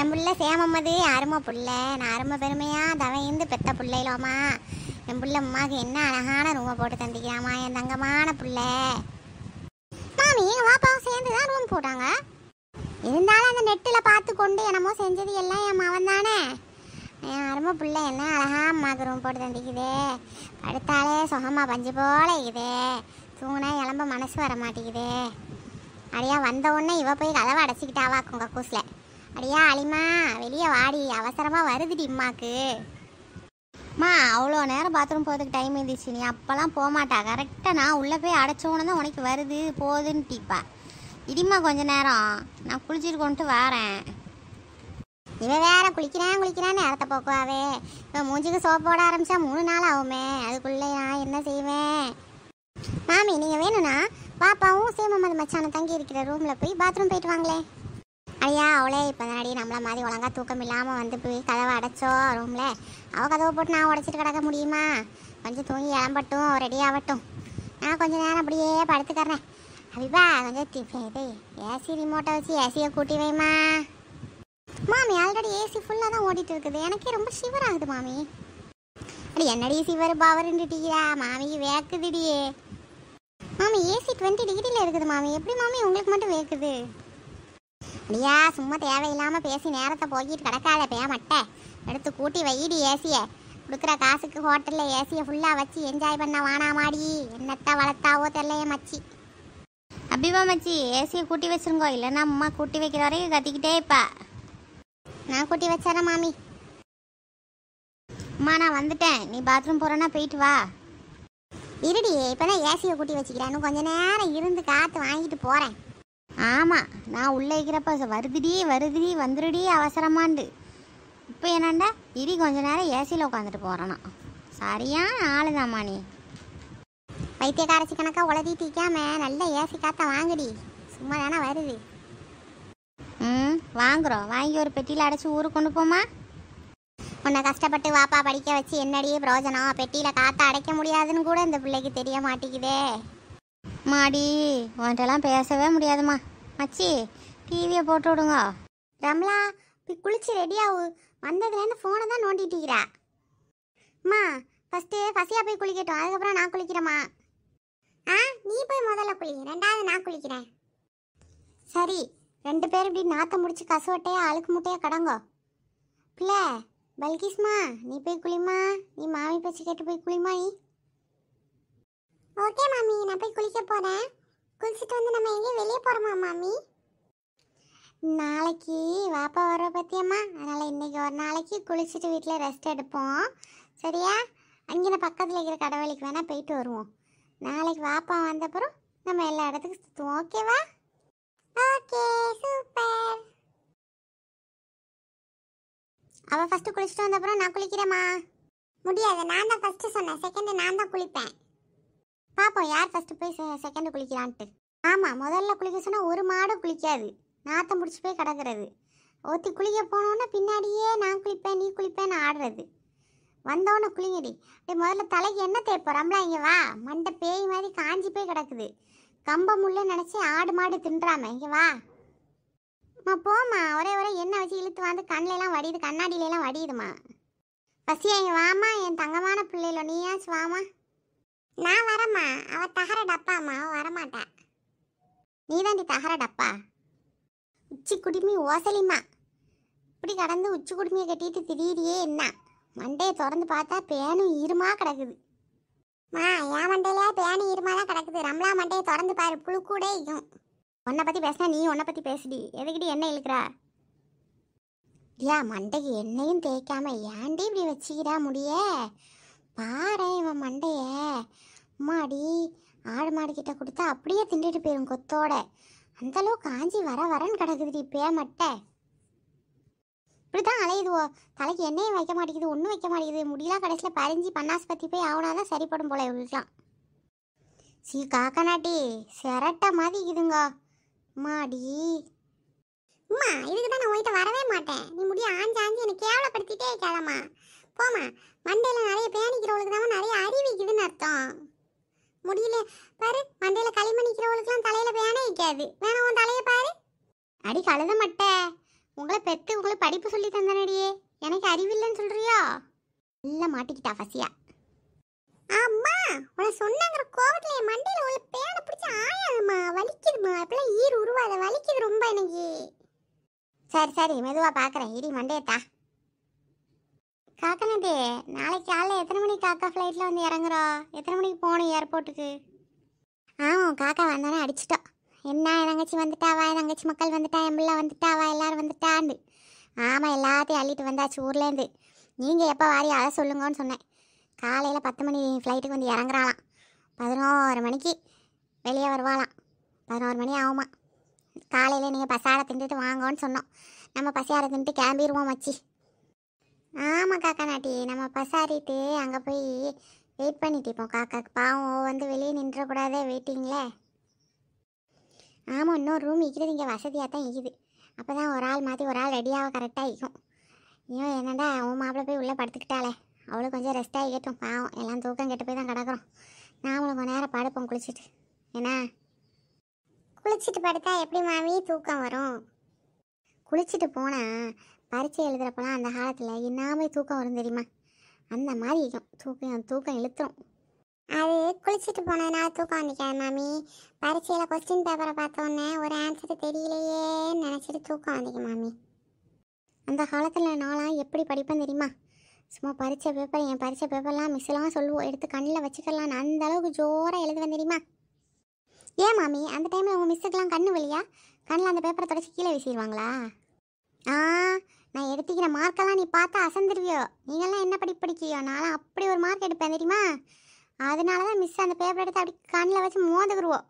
என் புள்ள சேமம்மது அருமை பிள்ளை நான் அருமை பெருமையாக தவையிருந்து பெத்த பிள்ளைலோம்மா என் பிள்ளை அம்மாவுக்கு என்ன அழகான ரூமை போட்டு தந்திக்கிறாமா என் தங்கமான பிள்ளை மாமி எங்கள் பாப்பாவும் சேர்ந்து தான் ரூம் போட்டாங்க இருந்தாலும் அந்த நெட்டில் பார்த்து கொண்டு என்னமோ செஞ்சது எல்லாம் என் மவன் தானே என் அருமை பிள்ளை என்ன அழகா அம்மாவுக்கு ரூம் போட்டு தந்திக்குது படுத்தாலே சுகமாக பஞ்சு போல இது தூங்கினா இளம்ப மனசு வர மாட்டேங்குது அப்படியே வந்த உடனே இவ போய் கதவை அடைச்சிக்கிட்டாவா குங்க கூசில் அடியா அலிமா வெளியே வாடி அவசரமாக வருதுடி இம்மாக்கு அம்மா அவ்வளோ நேரம் பாத்ரூம் போகிறதுக்கு டைம் இருந்துச்சு நீ அப்போல்லாம் போகமாட்டா கரெக்டாக நான் உள்ளே போய் அடைச்சோன்னு தான் உனக்கு வருது போகுதுன்னு டிப்பா இடிமா கொஞ்ச நேரம் நான் குளிச்சுட்டு கொண்டு வரேன் இவன் வேற குளிக்கிறேன் குளிக்கிறான்னு நேரத்தை போக்குவாவே இப்போ மூஞ்சுக்கு சோப்பு போட ஆரம்பித்தா மூணு நாள் ஆகுமே அதுக்குள்ளே நான் என்ன செய்வேன் மாமி நீங்கள் வேணும்னா பாப்பாவும் அது மச்சான தங்கி இருக்கிற ரூமில் போய் பாத்ரூம் போயிட்டு வாங்களேன் ஐயா அவளே இப்போ தாடி நம்மளை மாதிரி ஒழுங்காக தூக்கம் இல்லாமல் வந்து போய் கதவை அடைச்சோ ரூமில் அவள் கதவை போட்டு நான் உடச்சிட்டு கிடக்க முடியுமா கொஞ்சம் தூங்கி இளம்பட்டும் ரெடி ஆகட்டும் நான் கொஞ்சம் நேரம் அப்படியே படுத்துக்கிறேன் ஹபிபா கொஞ்சம் இது ஏசி ரிமோட்டை வச்சு ஏசியை கூட்டி வைமா மாமி ஆல்ரெடி ஏசி ஃபுல்லாக தான் ஓடிட்டு இருக்குது எனக்கே ரொம்ப சிவர் ஆகுது மாமி அப்படி என்னடி சிவர் பவர்ன்றுட்டியா மாமி வேக்குதுடியே மாமி ஏசி டுவெண்ட்டி டிகிரியில் இருக்குது மாமி எப்படி மாமி உங்களுக்கு மட்டும் வேக்குது அப்படியா சும்மா தேவையில்லாமல் பேசி நேரத்தை போக்கிட்டு கிடக்காத பே எடுத்து கூட்டி வைடி ஏசியை கொடுக்குற காசுக்கு ஹோட்டலில் ஏசியை ஃபுல்லாக வச்சு என்ஜாய் பண்ண மாடி என்னத்தை வளர்த்தாவோ தெரியலையே மச்சி அப்படிவா மச்சி ஏசியை கூட்டி வச்சுருங்கோ இல்லைன்னா அம்மா கூட்டி வைக்கிற வரைக்கும் கத்திக்கிட்டே இப்போ நான் கூட்டி வச்சேன் மாமி அம்மா நான் வந்துட்டேன் நீ பாத்ரூம் போகிறேன்னா போயிட்டு வா இருடி இப்போ தான் ஏசியை கூட்டி வச்சுக்கிறேன் கொஞ்சம் நேரம் இருந்து காற்று வாங்கிட்டு போகிறேன் ஆமாம் நான் உள்ளே இருக்கிறப்ப வருதுடி வருதுடி வந்துருடி அவசரமாண்டு இப்போ என்னண்டா இடி கொஞ்ச நேரம் ஏசியில் உட்காந்துட்டு போகிறேன்னா சரியான ஆளுதாம்மா நீ வைத்தியக்காரச்சி கணக்காக உளதி தீக்காம நல்ல ஏசி காற்ற வாங்குடி சும்மா தானே வருது ம் வாங்குகிறோம் வாங்கி ஒரு பெட்டியில் அடைச்சி ஊருக்கு கொண்டு போமா உன்னை கஷ்டப்பட்டு வாப்பா படிக்க வச்சு என்னடி பிரோஜனம் பெட்டியில் காற்ற அடைக்க முடியாதுன்னு கூட இந்த பிள்ளைக்கு தெரிய மாட்டேங்குதே மாடி உன்ட்டெல்லாம் பேசவே முடியாதுமா மச்சி டிவியை போட்டு விடுங்க ரம்லா போய் குளிச்சு ரெடியாகு வந்ததுலேருந்து ஃபோனை தான் நோண்டிட்டுக்கிறா அம்மா ஃபஸ்ட்டு பசியாக போய் குளிக்கட்டும் அதுக்கப்புறம் நான் குளிக்கிறேம்மா ஆ நீ போய் முதல்ல குளி ரெண்டாவது நான் குளிக்கிறேன் சரி ரெண்டு பேரும் இப்படி நாற்ற முடிச்சு கசுவட்டையா அழுக்கு முட்டையாக கடங்கோ பிள்ளை பல்கிஸ்மா நீ போய் குளிமா நீ மாமி பச்சை கேட்டு போய் குளிமா நீ ஓகே மாமி நான் போய் குளிக்க போகிறேன் குளிச்சுட்டு வந்து நம்ம எங்கேயும் வெளியே போகிறோமா மாமி நாளைக்கு வாப்பா வர பார்த்தியம்மா அதனால் இன்றைக்கி ஒரு நாளைக்கு குளிச்சுட்டு வீட்டில் ரெஸ்ட் எடுப்போம் சரியா அங்கே பக்கத்தில் இருக்கிற கடவுளுக்கு வேணால் போயிட்டு வருவோம் நாளைக்கு வாப்பா வந்தப்புறம் நம்ம எல்லா இடத்துக்கும் சுற்றுவோம் ஓகேவா ஓகே சூப்பர் அவள் ஃபஸ்ட்டு குளிச்சுட்டு வந்தப்புறம் நான் குளிக்கிறேம்மா முடியாது நான் தான் ஃபஸ்ட்டு சொன்னேன் செகண்டு நான் தான் குளிப்பேன் பார்ப்போம் யார் ஃபஸ்ட்டு போய் செகண்டு குளிக்கிறான்ட்டு ஆமாம் முதல்ல குளிக்க சொன்னால் ஒரு மாடும் குளிக்காது நாற்ற முடிச்சு போய் கிடக்கிறது ஒத்தி குளிக்க போனோன்னா பின்னாடியே நான் குளிப்பேன் நீ குளிப்பேன்னு ஆடுறது வந்தோடனே குளிங்கடி அப்படி முதல்ல தலைக்கு என்ன தேய்ப்போம் ரம்ளா இங்கே வா மண்டை பேய் மாதிரி காஞ்சி போய் கிடக்குது கம்ப முள்ளே நினச்சி ஆடு மாடு தின்றாம இங்கே வா அம்மா போம்மா ஒரே ஒரே என்ன வச்சு இழுத்து வந்து கண்ணிலலாம் வடியுது கண்ணாடியிலலாம் வடியுதுமா பசியா இங்கே வாமா என் தங்கமான பிள்ளைகளோ ஏன் வாமா நான் வரம்மா அவ தகர டப்பா அம்மா வரமாட்டா நீ தாண்டி தகர டப்பா உச்சி குடுமி ஓசலிம்மா இப்படி கடந்து உச்சி குடுமியை கட்டிட்டு திடீரியே என்ன மண்டையை திறந்து பார்த்தா பேனும் இருமா கிடக்குது மா என் மண்டையிலேயே பேனும் இருமா தான் கிடக்குது ரம்லா மண்டையை திறந்து பாரு கூட இருக்கும் உன்னை பற்றி பேசினா நீ உன்னை பற்றி பேசுடி எதுக்கிட்டு என்ன இழுக்கிறா இல்லையா மண்டைக்கு எண்ணெயும் தேய்க்காம ஏன்டி இப்படி வச்சுக்கிறா முடிய பாரு இவன் மண்டையை அம்மாடி ஆடு மாடு கிட்ட கொடுத்தா அப்படியே திண்டுட்டு போயிடும் கொத்தோட அந்தளவு காஞ்சி வர வரன்னு கிடக்குதுடி இப்பயே மட்டை இப்படி தான் அலையுதுவோ தலைக்கு எண்ணெயும் வைக்க மாட்டேங்குது ஒன்றும் வைக்க மாட்டேங்குது முடியலாம் கடைசியில் பறிஞ்சு பன்னாஸ்பத்தி போய் ஆகுனாதான் சரிப்படும் போல இவங்களுக்குலாம் சீ காக்கநாட்டி நாட்டி சிரட்டை மாதிரி இதுங்க மாடி அம்மா இதுக்கு தான் நான் உங்ககிட்ட வரவே மாட்டேன் நீ முடிய ஆஞ்சு ஆஞ்சு என்னை கேவலப்படுத்திட்டே கேளம்மா போமா மண்டையில் நிறைய பேணிக்கிறவங்களுக்கு தான் நிறைய அறிவிக்குதுன்னு அர்த்தம் முடியல பாரு மண்டையில களிமண் நிக்கிறவங்களுக்குலாம் தலையில பேனே நிற்காது வேணா உன் தலையை பாரு அடி கழுத மாட்டேன் உங்களை பெத்து உங்களுக்கு படிப்பு சொல்லி தந்தனடியே எனக்கு அறிவில்லைன்னு சொல்றியா இல்ல மாட்டிக்கிட்டா ஃபசியா அம்மா உன சொன்னங்கிற கோவத்துல என் மண்டையில உள்ள பேனை பிடிச்சி ஆயாதுமா வலிக்குதுமா இப்பெல்லாம் ஈர் உருவாத வலிக்குது ரொம்ப எனக்கு சரி சரி மெதுவா பாக்குறேன் இடி மண்டையத்தா காக்கநாட்டு நாளைக்கு காலைல எத்தனை மணிக்கு காக்கா ஃப்ளைட்டில் வந்து இறங்குறோம் எத்தனை மணிக்கு போகணும் ஏர்போர்ட்டுக்கு ஆமாம் காக்கா வந்தானே அடிச்சிட்டோம் என்ன தங்கச்சி வந்துட்டாவா என் தங்கச்சி மக்கள் வந்துட்டா என் பிள்ளை வந்துட்டாவா எல்லோரும் வந்துட்டாண்டு ஆமாம் எல்லாத்தையும் அள்ளிட்டு வந்தாச்சு ஊர்லேருந்து நீங்கள் எப்போ வாரி அதை சொல்லுங்கன்னு சொன்னேன் காலையில் பத்து மணி ஃப்ளைட்டுக்கு வந்து இறங்குறாளாம் பதினோரு மணிக்கு வெளியே வருவாளாம் பதினோரு மணி ஆகுமா காலையில் நீங்கள் பசாரை தின்றுட்டு வாங்கன்னு சொன்னோம் நம்ம பசியாரை தின்ட்டு கிளம்பிடுவோம் மச்சி ஆமாம் காக்கா நாட்டி நம்ம பசாரிட்டு அங்கே போய் வெயிட் பண்ணிட்டு இப்போ காக்கா பாவம் வந்து வெளியே நின்றக்கூடாதே வெயிட்டிங்களே ஆமாம் இன்னொரு ரூம் இருக்குது இங்கே வசதியாக தான் இருக்குது அப்போ தான் ஒரு ஆள் மாற்றி ஒரு ஆள் ரெடியாக கரெக்டாக இருக்கும் ஐயோ என்னடா அவன் மாப்பிள்ளை போய் உள்ளே படுத்துக்கிட்டாளே அவ்வளோ கொஞ்சம் ரெஸ்ட் ஆகிக்கட்டும் பாவம் எல்லாம் தூக்கம் கெட்டு போய் தான் கிடக்குறோம் நாமளும் கொஞ்சம் நேரம் படுப்போம் குளிச்சுட்டு ஏன்னா குளிச்சுட்டு படுத்தா எப்படி மாமி தூக்கம் வரும் குளிச்சுட்டு போனால் பரீட்சை எழுதுகிறப்பெல்லாம் அந்த காலத்தில் என்னாமே தூக்கம் வரும் தெரியுமா அந்த மாதிரி இருக்கும் தூக்கம் தூக்கம் இழுத்துரும் அது குளிச்சுட்டு போனதுனால தூக்கம் வந்துக்காது மாமி பரீட்சையில் கொஸ்டின் பேப்பரை பார்த்தோன்னே ஒரு ஆன்சர் தெரியலையேன்னு நினச்சிட்டு தூக்கம் வந்துக்கு மாமி அந்த காலத்தில் நானும் எப்படி படிப்பேன் தெரியுமா சும்மா பரிச்ச பேப்பர் என் பரிச்ச பேப்பர்லாம் மிஸ்லாம் சொல்லுவோம் எடுத்து கண்ணில் வச்சுக்கலாம் அந்த அளவுக்கு ஜோராக எழுதுவேன் தெரியுமா ஏன் மாமி அந்த டைமில் உங்கள் மிஸ்ஸுக்கெலாம் கண்ணு வழியா கண்ணில் அந்த பேப்பரை தொடச்சி கீழே வீசிடுவாங்களா ஆ நான் எடுத்துக்கிற மார்க்கெல்லாம் நீ பார்த்தா அசந்துருவியோ நீங்கள்லாம் என்ன படி படிக்கியோ நான்லாம் அப்படி ஒரு மார்க் எடுப்பேன் தெரியுமா அதனால தான் மிஸ் அந்த பேப்பர் எடுத்து அப்படி கண்ணில் வச்சு மோந்துக்குருவோம்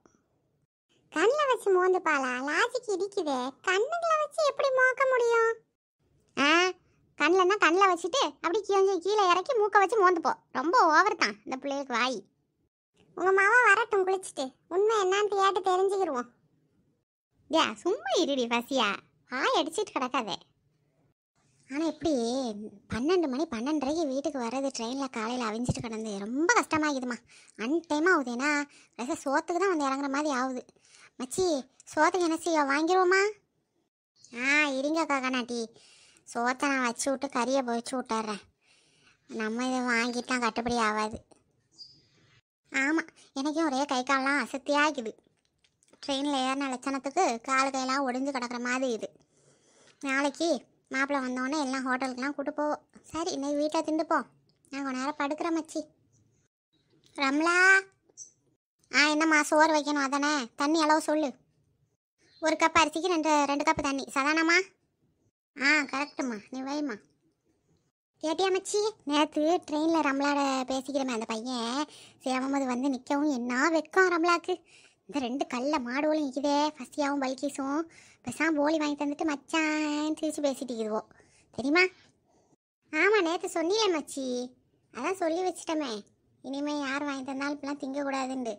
கண்ணில் வச்சு மோந்து பாலா லாஜிக் இடிக்குது கண்ணுங்களை வச்சு எப்படி மோக்க முடியும் ஆ கண்ணில் தான் கண்ணில் வச்சுட்டு அப்படி கீழே கீழே இறக்கி மூக்கை வச்சு மோந்துப்போம் ரொம்ப ஓவர் தான் இந்த பிள்ளைக்கு வாய் உங்கள் மாவா வரட்டும் குளிச்சுட்டு உண்மை என்னான்னு கேட்டு தெரிஞ்சுக்கிடுவோம் ஏ சும்மா இருடி பசியா வாய் அடிச்சிட்டு கிடக்காதே ஆனால் இப்படி பன்னெண்டு மணி பன்னெண்டரைக்கு வீட்டுக்கு வர்றது ட்ரெயினில் காலையில் அவிஞ்சிட்டு கிடந்து ரொம்ப கஷ்டமாகிதுமா அன்டைம் ஆகுது ஏன்னா ரச சோத்துக்கு தான் வந்து இறங்குற மாதிரி ஆகுது மச்சி சோத்துக்கு என்ன செய்ய வாங்கிடுவோமா ஆ இருங்க கண்ணாட்டி சோத்தை நான் வச்சு விட்டு கறியை பொறிச்சு விட்டுறேன் நம்ம இதை தான் கட்டுப்படி ஆகாது ஆமாம் எனக்கும் ஒரே கை காலெலாம் அசத்தியாகுது ட்ரெயினில் ஏறின லட்சணத்துக்கு கால் கையெல்லாம் ஒடிஞ்சு கிடக்குற மாதிரி இது நாளைக்கு மாப்பிள்ளை வந்தோடனே எல்லாம் ஹோட்டலுக்குலாம் கூட்டு போவோம் சரி இன்னைக்கு வீட்டில் திண்டுப்போம் நான் கொஞ்ச நேரம் படுக்கிறேன் மச்சி ரம்லா ஆ என்னம்மா சோறு வைக்கணும் அதானே தண்ணி அளவு சொல்லு ஒரு கப் அரிசிக்கு ரெண்டு ரெண்டு கப்பு தண்ணி சதானம்மா ஆ கரெக்டுமா நீ வைம்மா கேட்டியா மச்சி நேற்று ட்ரெயினில் ரம்லாட பேசிக்கிறமே அந்த பையன் சேவம்போது வந்து நிற்கவும் என்ன வைக்கும் ரம்லாக்கு இந்த ரெண்டு கல்லை மாடுகளும் நிற்கிதே ஃபஸ்டியாவும் பல்கீஸும் பெசாம் போலி வாங்கி தந்துட்டு மச்சான் சிரித்து பேசிட்டு இருக்குவோம் தெரியுமா ஆமாம் நேற்று சொன்னியே மச்சி அதான் சொல்லி வச்சிட்டமே இனிமேல் யார் வாங்கி தந்தாலும் இப்பெல்லாம் திங்கக்கூடாதுண்டு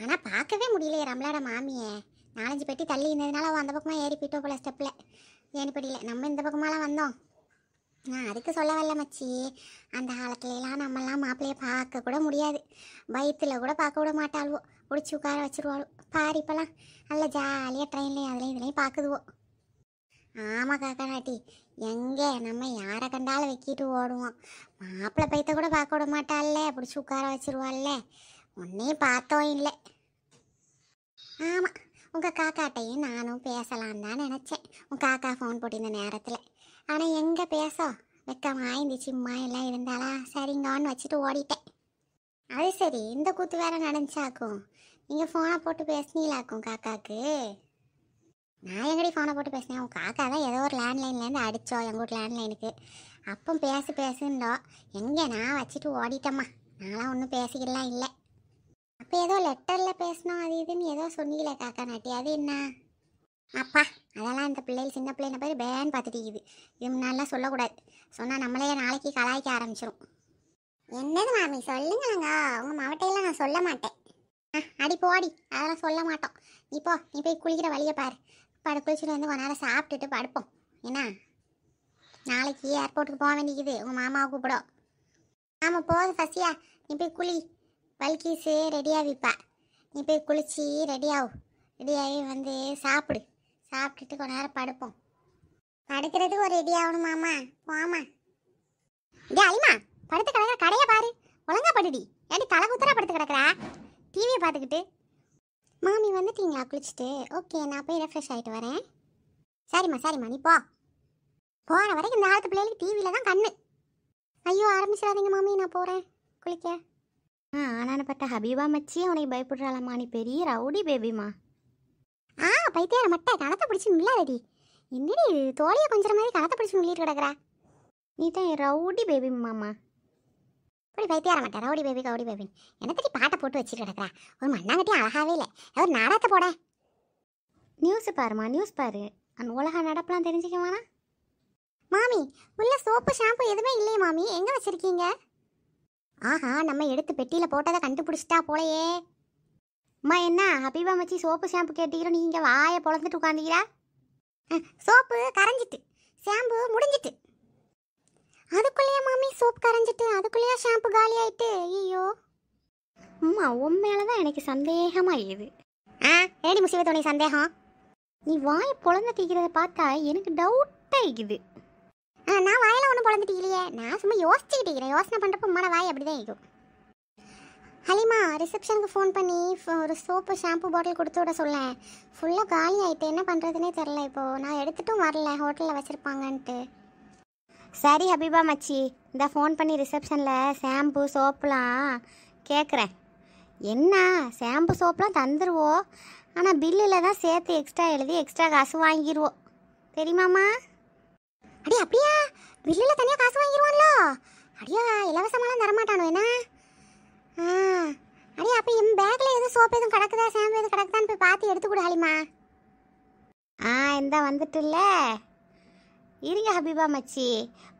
ஆனால் பார்க்கவே முடியலையே ரம்லாட மாமியை நாலஞ்சு பெட்டி தள்ளி இருந்ததுனால அவன் அந்த பக்கமாக ஏறி போயிட்டோம் போல ஸ்டெப்பில் படியில நம்ம இந்த பக்கமெல்லாம் வந்தோம் நான் அதுக்கு சொல்ல வரல மச்சி அந்த காலத்துலலாம் நம்மலாம் மாப்பிள்ளைய பார்க்க கூட முடியாது பயத்தில் கூட பார்க்க விட மாட்டாள்வோ பிடிச்சி உட்கார வச்சுருவாளோ பாரு இப்போலாம் நல்லா ஜாலியாக ட்ரெயின்லேயும் அதுலேயும் இதுலேயும் பார்க்குதுவோ ஆமாம் காக்கா நாட்டி எங்கே நம்ம யாரை கண்டாலும் வைக்கிட்டு ஓடுவோம் மாப்பிள்ளை பைத்த கூட பார்க்க விட மாட்டாள்ல பிடிச்சி உட்கார வச்சிருவாள்ல ஒன்றையும் பார்த்தோம் இல்லை ஆமாம் உங்கள் காக்காட்டையும் நானும் பேசலான்னு தான் நினச்சேன் உன் காக்கா ஃபோன் போட்டிருந்த நேரத்தில் ஆனால் எங்கே பேச வெக்கமாக இருந்துச்சும்மா எல்லாம் இருந்தாலா சரிங்கன்னு வச்சுட்டு ஓடிட்டேன் அது சரி இந்த கூத்து வேற நடந்துச்சாக்கும் நீங்கள் ஃபோனை போட்டு பேசினீங்களாக்கும் காக்காவுக்கு நான் எங்கடி ஃபோனை போட்டு பேசினேன் உன் காக்கா தான் ஏதோ ஒரு லேண்ட்லைன்லேருந்து அடித்தோம் எங்கள் வீட்டு லேண்ட்லைனுக்கு அப்போ பேசு பேசுண்டோ எங்கே நான் வச்சுட்டு ஓடிட்டேம்மா நான்லாம் ஒன்றும் பேசிக்கலாம் இல்லை அப்போ ஏதோ லெட்டரில் பேசினோம் அது இதுன்னு ஏதோ சொன்னீங்களே காக்கா நாட்டி அது என்ன அப்பா அதெல்லாம் இந்த பிள்ளைகள் சின்ன பிள்ளைங்க பேர் பேன் பார்த்துட்டிக்குது இது முன்னாடிலாம் சொல்லக்கூடாது சொன்னால் நம்மளே நாளைக்கு கலாய்க்க ஆரம்பிச்சிடும் என்னது மாமி சொல்லுங்களாங்க உங்கள் மாவட்டையெல்லாம் நான் சொல்ல மாட்டேன் ஆ அடி போடி அதெல்லாம் சொல்ல மாட்டோம் நீ போ நீ போய் குளிக்கிற வழியை பாரு படு குளிச்சுட்டு வந்து கொஞ்ச நேரம் சாப்பிட்டுட்டு படுப்போம் என்ன நாளைக்கு ஏர்போர்ட்டுக்கு போக வேண்டியது உங்கள் மாமாவை கூப்பிடும் ஆமாம் போதும் ஃபஸ்டியா நீ போய் குளி வல்கீஸு ரெடியாகிப்பா நீ போய் குளிச்சு ரெடியாகும் ரெடியாகி வந்து சாப்பிடு சாப்பிட்டுட்டு கொஞ்ச நேரம் படுப்போம் படுக்கிறதுக்கு ஒரு ரெடி ஆகணும் மாமா போமா இங்கே அலிமா படுத்து கிடக்குற கடையை பாரு ஒழுங்கா படுடி ஏடி தலை குத்தரா படுத்து கிடக்குறா டிவியை பார்த்துக்கிட்டு மாமி வந்துட்டீங்களா குளிச்சுட்டு ஓகே நான் போய் ரெஃப்ரெஷ் ஆகிட்டு வரேன் சரிம்மா சரிம்மா நீ போ போகிற வரைக்கும் இந்த காலத்து பிள்ளைகளுக்கு டிவியில் தான் கண்ணு ஐயோ ஆரம்பிச்சிடாதீங்க மாமி நான் போகிறேன் குளிக்க ஆ பார்த்தா ஹபீபா மச்சியே உனக்கு பயப்படுறாளாம்மா நீ பெரிய ரவுடி பேபிமா பைத்தியார மட்டை கணத்தை பிடிச்சி நில்லாதடி என்னடி தோழியை கொஞ்சம் மாதிரி கணத்தை பிடிச்சி நுள்ளிட்டு கிடக்குற நீ தான் ரவுடி பேபி மாமா இப்படி பைத்தியார மாட்டேன் ரவுடி பேபி கவுடி பேபி என்னத்தடி பாட்டை போட்டு வச்சுட்டு கிடக்குறா ஒரு மண்ணாங்கட்டி அழகாவே இல்லை ஏதோ நாடகத்தை போட நியூஸ் பாருமா நியூஸ் பாரு அந்த உலக நடப்புலாம் தெரிஞ்சுக்க மாமி உள்ள சோப்பு ஷாம்பு எதுவுமே இல்லையே மாமி எங்கே வச்சுருக்கீங்க ஆஹா நம்ம எடுத்து பெட்டியில் போட்டதை கண்டுபிடிச்சிட்டா போலையே அம்மா என்ன ஹபிபா மச்சி சோப்பு ஷாம்பு கேட்டீங்களோ நீங்கள் வாயை பொழந்துட்டு உட்காந்துக்கிறா சோப்பு கரைஞ்சிட்டு ஷாம்பு முடிஞ்சிட்டு அதுக்குள்ளேயே மாமி சோப் கரைஞ்சிட்டு அதுக்குள்ளேயே ஷாம்பு காலி ஆயிட்டு ஐயோ அம்மா உன் மேலே தான் எனக்கு சந்தேகமாக இது ஆ ஏடி முசிபத்து உனக்கு சந்தேகம் நீ வாய் பொழந்து தீக்கிறத பார்த்தா எனக்கு டவுட்டாக இருக்குது ஆ நான் வாயில் ஒன்றும் பொழந்துட்டீங்களே நான் சும்மா யோசிச்சுக்கிட்டே இருக்கிறேன் யோசனை பண்ணுறப்ப உம்மோட வாய் அப்படி தான் இருக்கும் ஹலிமா ரிசப்ஷனுக்கு ஃபோன் பண்ணி ஒரு சோப்பு ஷாம்பு பாட்டில் கொடுத்து விட சொல்லேன் ஃபுல்லாக காலி ஆகிட்டு என்ன பண்ணுறதுனே தெரில இப்போது நான் எடுத்துகிட்டும் வரல ஹோட்டலில் வச்சுருப்பாங்கன்ட்டு சரி ஹபீபா மச்சி இந்த ஃபோன் பண்ணி ரிசப்ஷனில் ஷாம்பு சோப்புலாம் கேட்குறேன் என்ன ஷாம்பு சோப்புலாம் தந்துடுவோம் ஆனால் பில்லில் தான் சேர்த்து எக்ஸ்ட்ரா எழுதி எக்ஸ்ட்ரா காசு வாங்கிடுவோம் தெரியுமாம்மா அடி அப்படியா பில்லில் தனியாக காசு வாங்கிடுவான்ல அப்படியா இலவசமாலாம் தரமாட்டானோ என்ன ஆ அடே அப்போ இந்த பேக்ல எதுவும் சோப் எதுவும் கிடக்குதா ஷாம்பு எதுவும் கிடக்குதான்னு போய் பார்த்து எடுத்து கொடு ஹலிமா ஆ இந்த வந்துட்டுல்ல இருங்க ஹபீபா மச்சி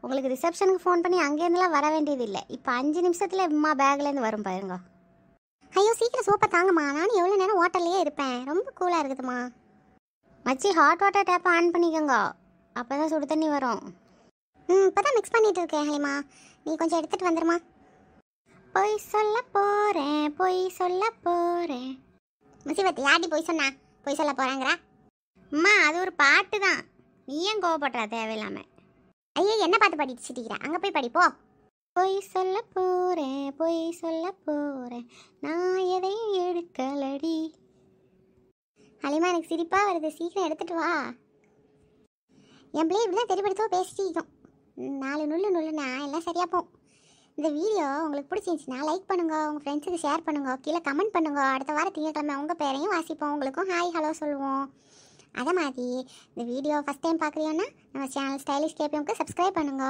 உங்களுக்கு ரிசப்ஷனுக்கு ஃபோன் பண்ணி அங்கேருந்துலாம் வர வேண்டியது இல்லை இப்போ அஞ்சு நிமிஷத்தில் இம்மா பேக்லேருந்து வரும் பாருங்க ஐயோ சீக்கிரம் சூப்பர் தாங்கம்மா நானும் எவ்வளோ நேரம் ஹோட்டல்லையே இருப்பேன் ரொம்ப கூலாக இருக்குதுமா மச்சி ஹாட் வாட்டர் டேப்பை ஆன் பண்ணிக்கோங்க அப்போ தான் சுடு தண்ணி வரும் ம் இப்போ தான் மிக்ஸ் பண்ணிகிட்டு இருக்கேன் ஹலிமா நீ கொஞ்சம் எடுத்துகிட்டு வந்துடுமா பொய் சொல்ல போறேன் பொய் சொல்ல போறேன் முசிபத் யாடி பொய் சொன்னா பொய் சொல்ல போறாங்கிறா அம்மா அது ஒரு பாட்டு தான் நீ ஏன் கோவப்படுறா தேவையில்லாம ஐயா என்ன பார்த்து பாடிட்டு சிட்டிக்கிறா அங்கே போய் படிப்போ பொய் சொல்ல போறேன் பொய் சொல்ல போறேன் நான் எதையும் எடுக்கலடி அலிமா எனக்கு சிரிப்பாக வருது சீக்கிரம் எடுத்துட்டு வா என் பிள்ளை இப்படிதான் தெளிப்படுத்தவோ பேசிட்டு நாலு நுள்ளு நுள்ளுனா எல்லாம் சரியா போகும் இந்த வீடியோ உங்களுக்கு பிடிச்சிருந்துச்சுன்னா லைக் பண்ணுங்க உங்கள் ஃப்ரெண்ட்ஸுக்கு ஷேர் பண்ணுங்க கீழே கமெண்ட் பண்ணுங்க அடுத்த வார திங்கக்கிழமை உங்கள் பேரையும் வாசிப்போம் உங்களுக்கும் ஹாய் ஹலோ சொல்லுவோம் அதே மாதிரி இந்த வீடியோ ஃபஸ்ட் டைம் பார்க்குறீங்கன்னா நம்ம சேனல் ஸ்டைலிஷ் கேபிஎம்க்கு சப்ஸ்கிரைப் பண்ணுங்க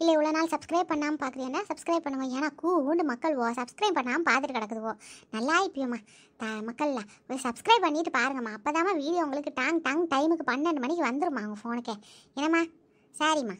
இல்லை இவ்வளோ நாள் சப்ஸ்கிரைப் பண்ணாமல் பார்க்குறீங்கன்னா சப்ஸ்கிரைப் பண்ணுங்க ஏன்னா கூண்டு மக்கள் ஓ சப்ஸ்கிரைப் பண்ணாமல் பார்த்துட்டு கிடக்குதுவோ நல்லா இப்போம்மா த மக்கள்லாம் கொஞ்சம் சப்ஸ்கிரைப் பண்ணிட்டு பாருங்கம்மா அப்போ வீடியோ உங்களுக்கு டாங் டாங் டைமுக்கு பன்னெண்டு மணிக்கு வந்துருமா அவங்க ஃபோனுக்கே என்னம்மா சரிம்மா